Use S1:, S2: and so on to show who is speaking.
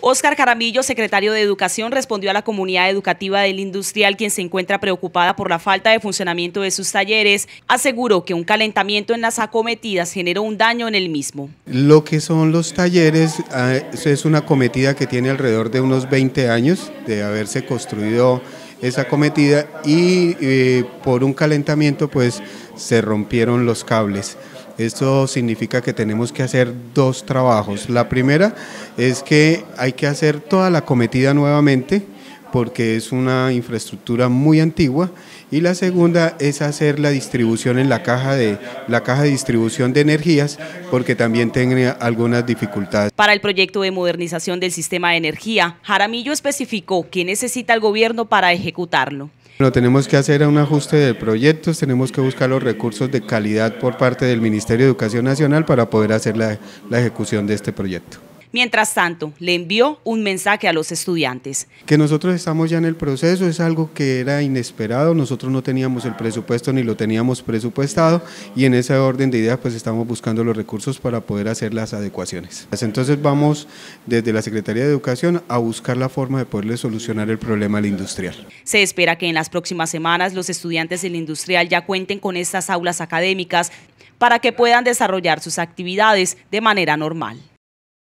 S1: Óscar Caramillo, secretario de Educación, respondió a la comunidad educativa del industrial, quien se encuentra preocupada por la falta de funcionamiento de sus talleres. Aseguró que un calentamiento en las acometidas generó un daño en el mismo.
S2: Lo que son los talleres ah, es una acometida que tiene alrededor de unos 20 años de haberse construido esa acometida y eh, por un calentamiento pues se rompieron los cables. Esto significa que tenemos que hacer dos trabajos. La primera es que hay que hacer toda la cometida nuevamente porque es una infraestructura muy antigua y la segunda es hacer la distribución en la caja de la caja de distribución de energías porque también tiene algunas dificultades.
S1: Para el proyecto de modernización del sistema de energía, Jaramillo especificó que necesita el gobierno para ejecutarlo.
S2: Lo tenemos que hacer un ajuste de proyectos, tenemos que buscar los recursos de calidad por parte del Ministerio de Educación Nacional para poder hacer la, la ejecución de este proyecto.
S1: Mientras tanto, le envió un mensaje a los estudiantes.
S2: Que nosotros estamos ya en el proceso es algo que era inesperado, nosotros no teníamos el presupuesto ni lo teníamos presupuestado y en ese orden de ideas pues estamos buscando los recursos para poder hacer las adecuaciones. Entonces vamos desde la Secretaría de Educación a buscar la forma de poderle solucionar el problema al industrial.
S1: Se espera que en las próximas semanas los estudiantes del industrial ya cuenten con estas aulas académicas para que puedan desarrollar sus actividades de manera normal.